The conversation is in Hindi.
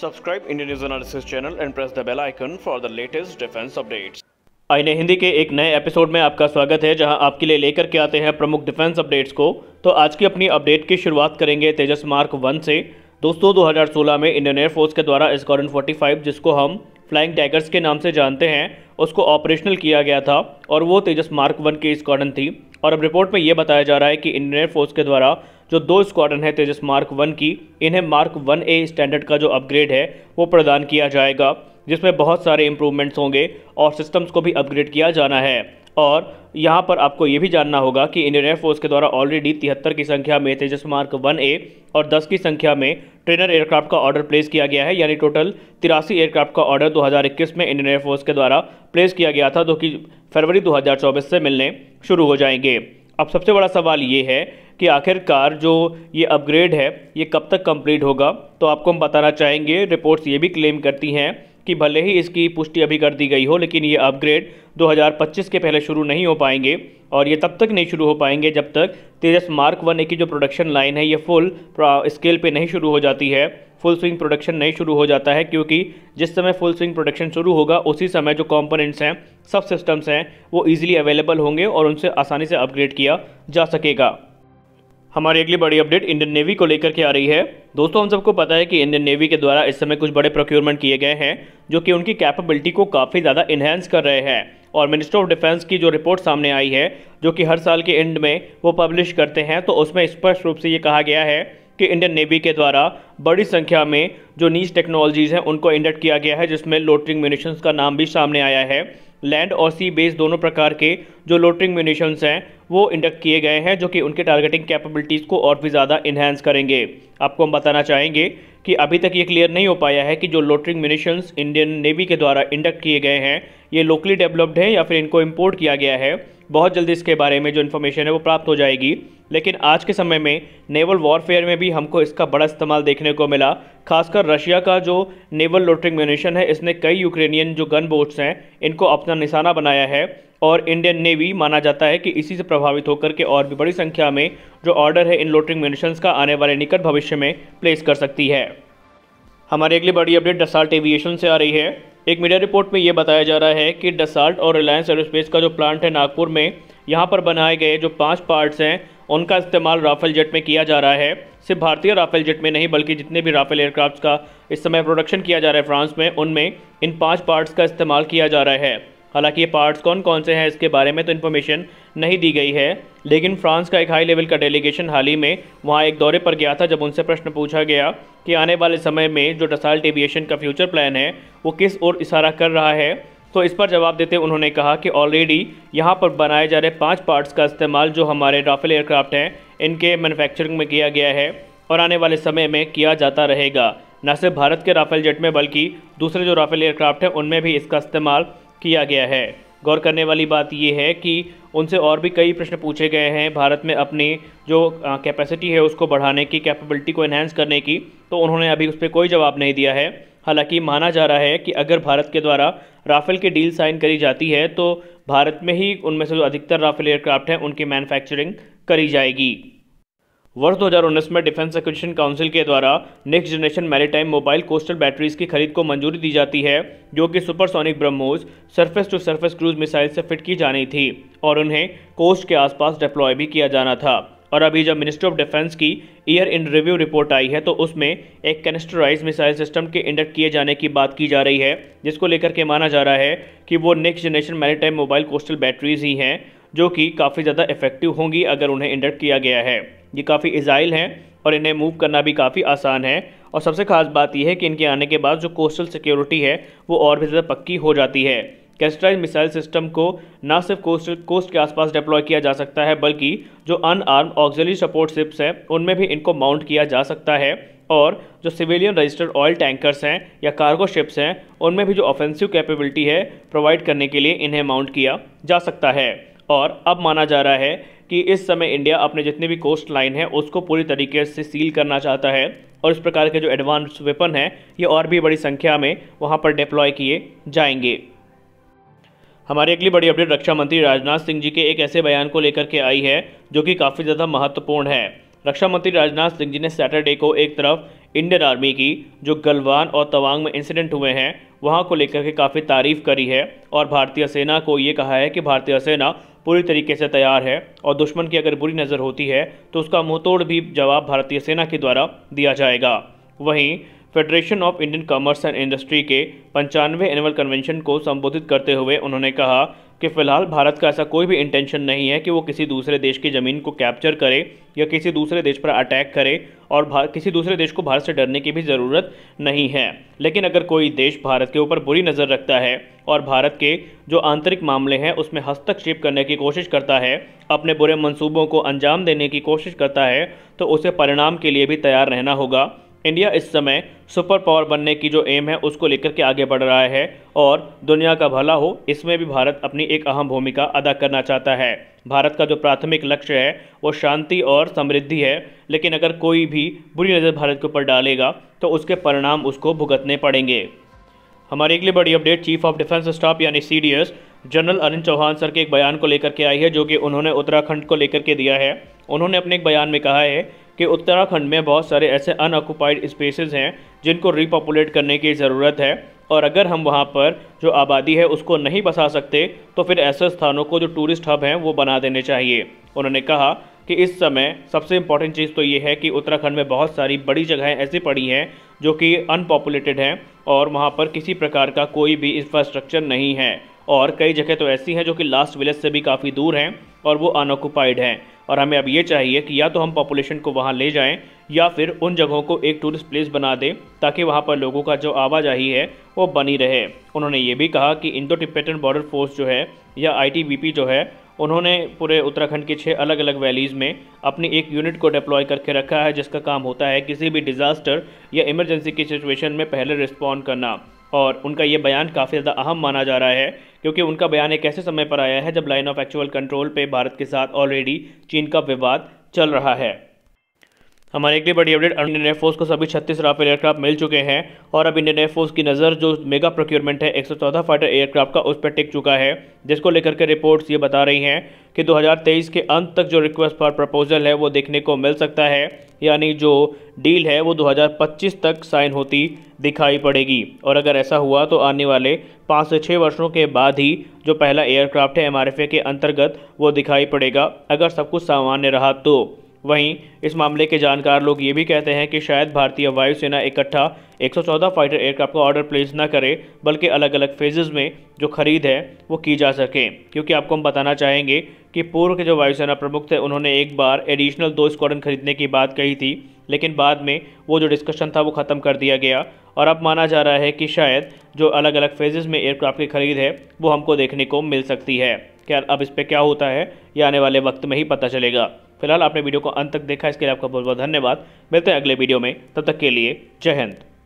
subscribe Indian news analysis channel and press the bell icon for the latest defence updates आईने हिंदी के एक नए एपिसोड में आपका स्वागत है जहां आपके लिए लेकर के आते हैं प्रमुख डिफेंस अपडेट्स को तो आज की अपनी अपडेट की शुरुआत करेंगे तेजस मार्क वन से दोस्तों 2016 में इंडियन एयरफोर्स के द्वारा स्कॉर्डन 45 जिसको हम फ्लाइंग टाइगर्स के नाम से जानते हैं उसको ऑपरेशनल किया गया था और वो तेजस मार्क वन की स्कॉर्डन थी और अब रिपोर्ट में ये बताया जा रहा है कि इंडियन एयरफोर्स के द्वारा जो दो स्क्वाडन है तेजस मार्क वन की इन्हें मार्क वन ए स्टैंडर्ड का जो अपग्रेड है वो प्रदान किया जाएगा जिसमें बहुत सारे इम्प्रूवमेंट्स होंगे और सिस्टम्स को भी अपग्रेड किया जाना है और यहाँ पर आपको ये भी जानना होगा कि इंडियन एयरफोर्स के द्वारा ऑलरेडी तिहत्तर की संख्या में तेजस मार्क वन ए और 10 की संख्या में ट्रेनर एयरक्राफ्ट का ऑर्डर प्लेस किया गया है यानी टोटल तिरासी एयरक्राफ्ट का ऑर्डर 2021 में इंडियन एयरफोर्स के द्वारा प्लेस किया गया था जो कि फरवरी 2024 से मिलने शुरू हो जाएंगे अब सबसे बड़ा सवाल ये है कि आखिरकार जो ये अपग्रेड है ये कब तक कंप्लीट होगा तो आपको हम बताना चाहेंगे रिपोर्ट्स ये भी क्लेम करती हैं कि भले ही इसकी पुष्टि अभी कर दी गई हो लेकिन ये अपग्रेड 2025 के पहले शुरू नहीं हो पाएंगे और ये तब तक नहीं शुरू हो पाएंगे जब तक तेजस मार्क वन ए की जो प्रोडक्शन लाइन है ये फुल स्केल पे नहीं शुरू हो जाती है फुल स्विंग प्रोडक्शन नहीं शुरू हो जाता है क्योंकि जिस समय फुल स्विंग प्रोडक्शन शुरू होगा उसी समय जो कॉम्पोनेंट्स हैं सब सिस्टम्स हैं वो ईजिली अवेलेबल होंगे और उनसे आसानी से अपग्रेड किया जा सकेगा हमारी अगली बड़ी अपडेट इंडियन नेवी को लेकर के आ रही है दोस्तों हम सबको पता है कि इंडियन नेवी के द्वारा इस समय कुछ बड़े प्रोक्योरमेंट किए गए हैं जो कि उनकी कैपेबिलिटी को काफ़ी ज़्यादा इन्हेंस कर रहे हैं और मिनिस्टर ऑफ डिफेंस की जो रिपोर्ट सामने आई है जो कि हर साल के एंड में वो पब्लिश करते हैं तो उसमें स्पष्ट रूप से ये कहा गया है कि इंडियन नेवी के द्वारा बड़ी संख्या में जो नीच टेक्नोलॉजीज़ हैं उनको इंडक्ट किया गया है जिसमें लोटरिंग म्यूनिशंस का नाम भी सामने आया है लैंड और सी बेस दोनों प्रकार के जो लोटरिंग म्यूनिशंस हैं वो इंडक्ट किए गए हैं जो कि उनके टारगेटिंग कैपेबिलिटीज़ को और भी ज़्यादा इन्हेंस करेंगे आपको हम बताना चाहेंगे कि अभी तक ये क्लियर नहीं हो पाया है कि जो लोटरिंग म्यूनिशंस इंडियन नेवी के द्वारा इंडक्ट किए गए हैं ये लोकली डेवलप्ड हैं या फिर इनको इम्पोर्ट किया गया है बहुत जल्दी इसके बारे में जो इन्फॉर्मेशन है वो प्राप्त हो जाएगी लेकिन आज के समय में नेवल वॉरफेयर में भी हमको इसका बड़ा इस्तेमाल देखने को मिला खासकर रशिया का जो नेवल लोटरिंग म्यूनिशन है इसने कई यूक्रेनियन जो गन बोट्स हैं इनको अपना निशाना बनाया है और इंडियन नेवी माना जाता है कि इसी से प्रभावित होकर के और भी बड़ी संख्या में जो ऑर्डर है इन लोटरिंग म्यूनिशंस का आने वाले निकट भविष्य में प्लेस कर सकती है हमारी अगली बड़ी अपडेट डसाल्ट एविएशन से आ रही है एक मीडिया रिपोर्ट में ये बताया जा रहा है कि डसाल्ट और रिलायंस एरोस्पेस का जो प्लांट है नागपुर में यहाँ पर बनाए गए जो पाँच पार्ट्स हैं उनका इस्तेमाल राफेल जेट में किया जा रहा है सिर्फ भारतीय राफेल जेट में नहीं बल्कि जितने भी राफेल एयरक्राफ्ट का इस समय प्रोडक्शन किया जा रहा है फ्रांस में उनमें इन पाँच पार्ट्स का इस्तेमाल किया जा रहा है हालांकि ये पार्ट्स कौन कौन से हैं इसके बारे में तो इन्फॉर्मेशन नहीं दी गई है लेकिन फ्रांस का एक हाई लेवल का डेलीगेशन हाल ही में वहाँ एक दौरे पर गया था जब उनसे प्रश्न पूछा गया कि आने वाले समय में जो डसाल्ट एविएशन का फ्यूचर प्लान है वो किस ओर इशारा कर रहा है तो इस पर जवाब देते उन्होंने कहा कि ऑलरेडी यहाँ पर बनाए जा रहे पाँच पार्ट्स का इस्तेमाल जो हमारे राफेल एयरक्राफ्ट हैं इनके मैनुफैक्चरिंग में किया गया है और आने वाले समय में किया जाता रहेगा न सिर्फ भारत के राफेल जेट में बल्कि दूसरे जो राफेल एयरक्राफ्ट हैं उनमें भी इसका इस्तेमाल किया गया है गौर करने वाली बात यह है कि उनसे और भी कई प्रश्न पूछे गए हैं भारत में अपनी जो कैपेसिटी है उसको बढ़ाने की कैपेबिलिटी को एनहेंस करने की तो उन्होंने अभी उस पर कोई जवाब नहीं दिया है हालांकि माना जा रहा है कि अगर भारत के द्वारा राफेल की डील साइन करी जाती है तो भारत में ही उनमें से जो अधिकतर राफेल एयरक्राफ्ट हैं उनकी मैन्युफैक्चरिंग करी जाएगी वर्ष 2019 में डिफेंस एक्विजिशन काउंसिल के द्वारा next generation maritime mobile coastal batteries की खरीद को मंजूरी दी जाती है जो कि supersonic BrahMos surface to surface cruise missile से फिट की जानी थी और उन्हें कोस्ट के आसपास डिप्लॉय भी किया जाना था और अभी जब मिनिस्ट्री ऑफ डिफेंस की ईयर इन रिव्यू रिपोर्ट आई है तो उसमें एक कैनेस्टराइज मिसाइल सिस्टम के इंडक्ट किए जाने की बात की जा रही है जिसको लेकर के माना जा रहा है कि वो next generation maritime mobile coastal batteries ही हैं जो कि काफ़ी ज़्यादा इफेक्टिव होंगी अगर उन्हें इंडक्ट किया गया है ये काफ़ी इज़ाइल हैं और इन्हें मूव करना भी काफ़ी आसान है और सबसे ख़ास बात यह है कि इनके आने के बाद जो कोस्टल सिक्योरिटी है वो और भी ज़्यादा पक्की हो जाती है कैस्ट्राइज मिसाइल सिस्टम को ना सिर्फ कोस्ट कोस्ट के आसपास डिप्लॉय किया जा सकता है बल्कि जो अनआर्म ऑक्जली सपोर्ट शिप्स हैं उनमें भी इनको माउंट किया जा सकता है और जो सिविलियन रजिस्टर्ड ऑयल टैंकर्स हैं या कार्गो शिप्स हैं उनमें भी जो ऑफेंसिव कैपेबिलिटी है प्रोवाइड करने के लिए इन्हें माउंट किया जा सकता है और अब माना जा रहा है कि इस समय इंडिया अपने जितने भी कोस्ट लाइन है उसको पूरी तरीके से सील करना चाहता है और इस प्रकार के जो एडवांस वेपन हैं ये और भी बड़ी संख्या में वहाँ पर डिप्लॉय किए जाएंगे हमारी अगली बड़ी अपडेट रक्षा मंत्री राजनाथ सिंह जी के एक ऐसे बयान को लेकर के आई है जो कि काफ़ी ज़्यादा महत्वपूर्ण है रक्षा मंत्री राजनाथ सिंह जी ने सैटरडे को एक तरफ इंडियन आर्मी की जो गलवान और तवांग में इंसिडेंट हुए हैं वहाँ को लेकर के काफ़ी तारीफ करी है और भारतीय सेना को ये कहा है कि भारतीय सेना पूरी तरीके से तैयार है और दुश्मन की अगर बुरी नज़र होती है तो उसका मुंहतोड़ भी जवाब भारतीय सेना के द्वारा दिया जाएगा वहीं Federation of Indian Commerce and Industry के पंचानवे एनुअल कन्वेंशन को संबोधित करते हुए उन्होंने कहा कि फिलहाल भारत का ऐसा कोई भी इंटेंशन नहीं है कि वो किसी दूसरे देश की ज़मीन को कैप्चर करे या किसी दूसरे देश पर अटैक करे और किसी दूसरे देश को भारत से डरने की भी ज़रूरत नहीं है लेकिन अगर कोई देश भारत के ऊपर बुरी नज़र रखता है और भारत के जो आंतरिक मामले हैं उसमें हस्तक्षेप करने की कोशिश करता है अपने बुरे मंसूबों को अंजाम देने की कोशिश करता है तो उसे परिणाम के लिए भी तैयार रहना होगा इंडिया इस समय सुपर पावर बनने की जो एम है उसको लेकर के आगे बढ़ रहा है और दुनिया का भला हो इसमें भी भारत अपनी एक अहम भूमिका अदा करना चाहता है भारत का जो प्राथमिक लक्ष्य है वो शांति और समृद्धि है लेकिन अगर कोई भी बुरी नज़र भारत के ऊपर डालेगा तो उसके परिणाम उसको भुगतने पड़ेंगे हमारी अगली बड़ी update chief of defence staff यानी C general Arun Chauhan sir के एक बयान को लेकर के आई है जो कि उन्होंने उत्तराखंड को लेकर के दिया है उन्होंने अपने एक बयान में कहा है कि उत्तराखंड में बहुत सारे ऐसे अनऑक्युपाइड स्पेसेस हैं जिनको रिपॉपुलेट करने की ज़रूरत है और अगर हम वहाँ पर जो आबादी है उसको नहीं बसा सकते तो फिर ऐसे स्थानों को जो टूरिस्ट हब हैं वो बना देने चाहिए उन्होंने कहा कि इस समय सबसे इम्पॉर्टेंट चीज़ तो ये है कि उत्तराखंड में बहुत सारी बड़ी जगहें ऐसी पड़ी हैं जो कि अनपॉपुलेटेड हैं और वहाँ पर किसी प्रकार का कोई भी इंफ्रास्ट्रक्चर नहीं है और कई जगह तो ऐसी हैं जो कि लास्ट विलेज से भी काफ़ी दूर हैं और वो अनऑक्यूपाइड हैं और हमें अब ये चाहिए कि या तो हम पॉपुलेशन को वहाँ ले जाएं या फिर उन जगहों को एक टूरिस्ट प्लेस बना दें ताकि वहाँ पर लोगों का जो आवाजाही है वो बनी रहे उन्होंने ये भी कहा कि इंडो टिपेटन बॉर्डर फोर्स जो है या आईटीबीपी जो है उन्होंने पूरे उत्तराखंड के छः अलग अलग वैलीज़ में अपनी एक यूनिट को डिप्लॉय करके रखा है जिसका काम होता है किसी भी डिज़ास्टर या इमरजेंसी की सिचुएशन में पहले रिस्पॉन्ड करना और उनका ये बयान काफ़ी ज़्यादा अहम माना जा रहा है क्योंकि उनका बयान एक ऐसे समय पर आया है जब लाइन ऑफ एक्चुअल कंट्रोल पे भारत के साथ ऑलरेडी चीन का विवाद चल रहा है हमारे एक बड़ी अपडेट इंडियन एयरफोर्स को सभी छत्तीस राफेल एयरक्राफ्ट मिल चुके हैं और अब इंडियन एयरफोर्स की नज़र जो मेगा प्रोक्योरमेंट है 114 फाइटर एयरक्राफ्ट का उस पर टिक चुका है जिसको लेकर के रिपोर्ट्स ये बता रही हैं कि 2023 के अंत तक जो रिक्वेस्ट फॉर प्रपोजल है वो देखने को मिल सकता है यानी जो डील है वो 2025 तक साइन होती दिखाई पड़ेगी और अगर ऐसा हुआ तो आने वाले पाँच से छः वर्षों के बाद ही जो पहला एयरक्राफ्ट है एम के अंतर्गत वो दिखाई पड़ेगा अगर सब कुछ सामान्य रहा तो वहीं इस मामले के जानकार लोग ये भी कहते हैं कि शायद भारतीय वायुसेना इकट्ठा 114 फाइटर एयरक्राफ्ट का ऑर्डर प्लेस ना करे बल्कि अलग अलग फेजेस में जो खरीद है वो की जा सके क्योंकि आपको हम बताना चाहेंगे कि पूर्व के जो वायुसेना प्रमुख थे उन्होंने एक बार एडिशनल दो स्क्वाडन खरीदने की बात कही थी लेकिन बाद में वो जो डिस्कशन था वो ख़त्म कर दिया गया और अब माना जा रहा है कि शायद जो अलग अलग फेजेस में एयरक्राफ्ट की खरीद है वो हमको देखने को मिल सकती है क्या अब इस पर क्या होता है ये आने वाले वक्त में ही पता चलेगा फिलहाल आपने वीडियो को अंत तक देखा इसके लिए आपका बहुत बहुत धन्यवाद मिलते हैं अगले वीडियो में तब तक के लिए जय हिंद